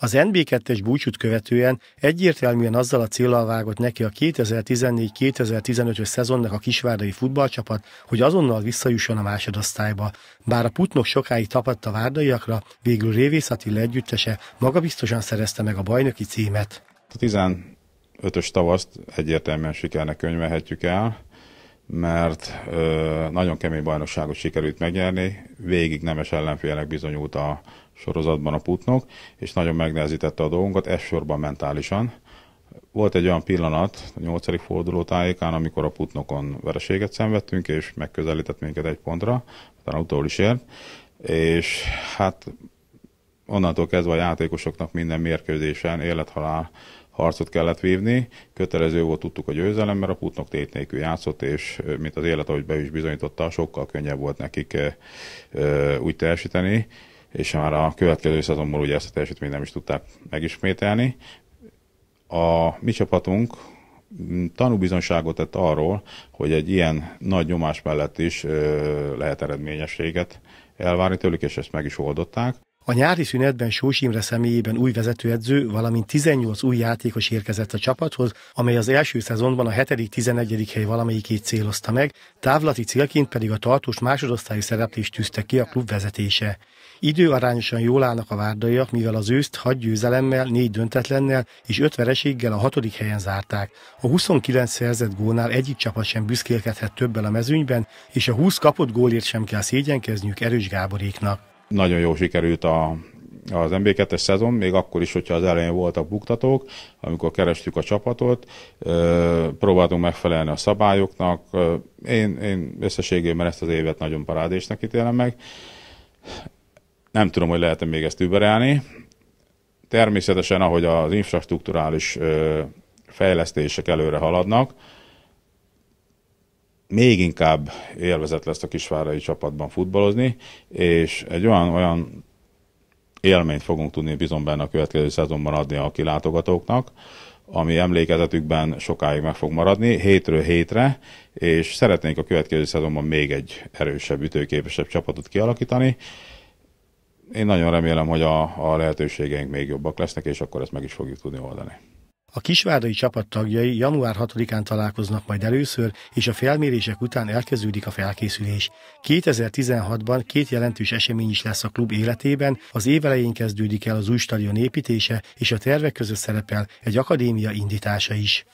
Az NB2-es búcsút követően egyértelműen azzal a célral vágott neki a 2014-2015-ös szezonnak a kisvárdai futballcsapat, hogy azonnal visszajusson a másodosztályba. Bár a putnok sokáig tapadt a várdaiakra, végül Révész Attila együttese magabiztosan szerezte meg a bajnoki címet. A 15-ös tavaszt egyértelműen sikernek könyvelhetjük el, mert ö, nagyon kemény bajnokságot sikerült megnyerni, végig nemes ellenfélek bizonyult a sorozatban a putnok, és nagyon megnehezítette a dolgunkat, elsősorban mentálisan. Volt egy olyan pillanat a nyolcadik forduló tájékán, amikor a putnokon vereséget szenvedtünk, és megközelített minket egy pontra, utána utól is ért, és hát onnantól kezdve a játékosoknak minden mérkőzésen élethalál harcot kellett vívni. Kötelező volt tudtuk a győzelem, mert a Putnok tét nélkül játszott, és mint az élet, ahogy be is bizonyította, sokkal könnyebb volt nekik úgy teljesíteni és már a következő szezonból ugye ezt a teljesítményt nem is tudták megismételni. A mi csapatunk tanúbizonságot tett arról, hogy egy ilyen nagy nyomás mellett is lehet eredményességet elvárni tőlük, és ezt meg is oldották. A nyári szünetben Sós Imre személyében új vezetőedző, valamint 18 új játékos érkezett a csapathoz, amely az első szezonban a 7.-11. hely valamelyikét célozta meg, távlati célként pedig a tartós másodosztályi szereplést tűzte ki a klub vezetése. Időarányosan jól állnak a várdaiak, mivel az őszt hat győzelemmel, négy döntetlennel és öt vereséggel a hatodik helyen zárták. A 29 szerzett gólnál egyik csapat sem büszkélkedhet többel a mezőnyben, és a 20 kapott gólért sem kell szégyenkezniük Erős Gáboréknak. Nagyon jó sikerült a, az MB2-es szezon, még akkor is, hogyha az elején voltak buktatók, amikor kerestük a csapatot, próbáltunk megfelelni a szabályoknak. Én, én összességében ezt az évet nagyon parádésnak ítélem meg. Nem tudom, hogy lehet még ezt überelni. Természetesen, ahogy az infrastruktúrális fejlesztések előre haladnak, még inkább élvezet lesz a kisvárai csapatban futballozni, és egy olyan, olyan élményt fogunk tudni bizony benne a következő szezonban adni a kilátogatóknak, ami emlékezetükben sokáig meg fog maradni, hétről hétre, és szeretnénk a következő szezonban még egy erősebb, ütőképesebb csapatot kialakítani. Én nagyon remélem, hogy a, a lehetőségeink még jobbak lesznek, és akkor ezt meg is fogjuk tudni oldani. A kisvárdai csapat tagjai január 6-án találkoznak majd először, és a felmérések után elkezdődik a felkészülés. 2016-ban két jelentős esemény is lesz a klub életében, az évelején kezdődik el az új stadion építése, és a tervek között szerepel egy akadémia indítása is.